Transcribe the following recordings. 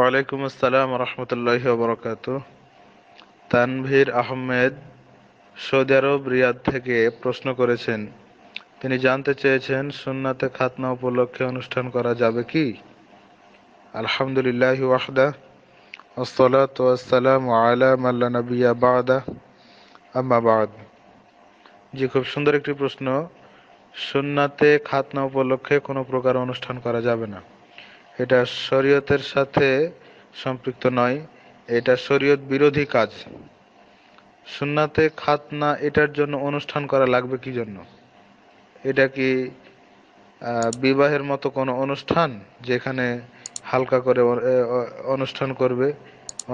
ওয়ালাইকুম আসসালাম রহমতুল্লাহ বরকাত তানভীর আহমেদ সৌদি আরব রিয়াদ থেকে প্রশ্ন করেছেন তিনি জানতে চেয়েছেন সুন্নাতে খাতনা উপলক্ষে অনুষ্ঠান করা যাবে কি আলহামদুলিল্লাহ ওয়াহদা আসসালাত আসসালাম আলা মাল্লা নবিয়া বাদা আম্মাবাদ জি খুব সুন্দর একটি প্রশ্ন সুন্নাতে খাতনা উপলক্ষে কোনো প্রকার অনুষ্ঠান করা যাবে না এটা শরীয়তের সাথে সম্পৃক্ত নয় এটা শরীয়ত বিরোধী কাজ সুন্নাতে খাতনা এটার জন্য অনুষ্ঠান করা লাগবে কি জন্য এটা কি বিবাহের মতো কোনো অনুষ্ঠান যেখানে হালকা করে অনুষ্ঠান করবে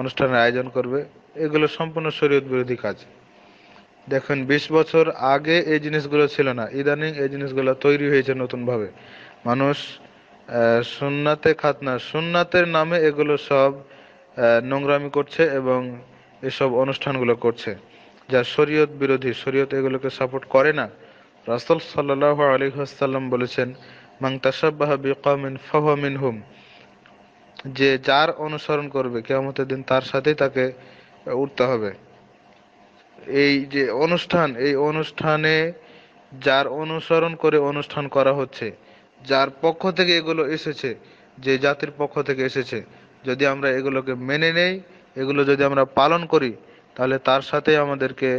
অনুষ্ঠানের আয়োজন করবে এগুলো সম্পূর্ণ শরীয়ত বিরোধী কাজ দেখুন বিশ বছর আগে এই জিনিসগুলো ছিল না ইদানিং এই জিনিসগুলো তৈরি হয়েছে নতুনভাবে মানুষ সুন্নাতে খাতনা সুন্নাতের নামে এগুলো সব নোংরামি করছে এবং এসব অনুষ্ঠানগুলো করছে যা শরীয়ত বিরোধী শরীয়ত এগুলোকে সাপোর্ট করে না রাসুল সাল্লাহ আলী আসাল্লাম বলেছেন মাংতাসাবাহ বিকমিন ফাহমিন হুম যে যার অনুসরণ করবে কেমতের দিন তার সাথেই তাকে উঠতে হবে এই যে অনুষ্ঠান এই অনুষ্ঠানে যার অনুসরণ করে অনুষ্ঠান করা হচ্ছে যার পক্ষ থেকে এগুলো এসেছে যে জাতির পক্ষ থেকে এসেছে যদি আমরা এগুলোকে মেনে নেই এগুলো যদি আমরা পালন করি তাহলে তার সাথে আমাদেরকে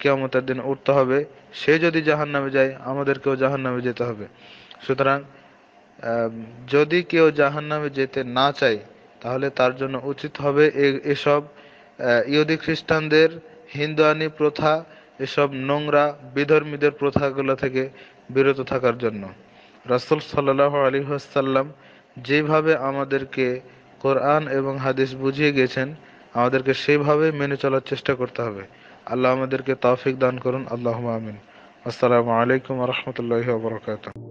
কেয়ামতের দিন উঠতে হবে সে যদি জাহান নামে যায় আমাদেরকেও জাহান নামে যেতে হবে সুতরাং যদি কেউ জাহান নামে যেতে না চায় তাহলে তার জন্য উচিত হবে এসব ইহুদি খ্রিস্টানদের হিন্দুয়ানি প্রথা এসব নোংরা বিধর্মীদের প্রথাগুলো থেকে বিরত থাকার জন্য রাসুল সাল্লাহ আলী হাসাল্লাম যেভাবে আমাদেরকে কোরআন এবং হাদিস বুঝিয়ে গেছেন আমাদেরকে সেভাবে মেনে চলার চেষ্টা করতে হবে আল্লাহ আমাদেরকে তাফিক দান করুন আল্লাহ আমিন আসসালামু আলাইকুম রহমতুল্লাহ বরকাত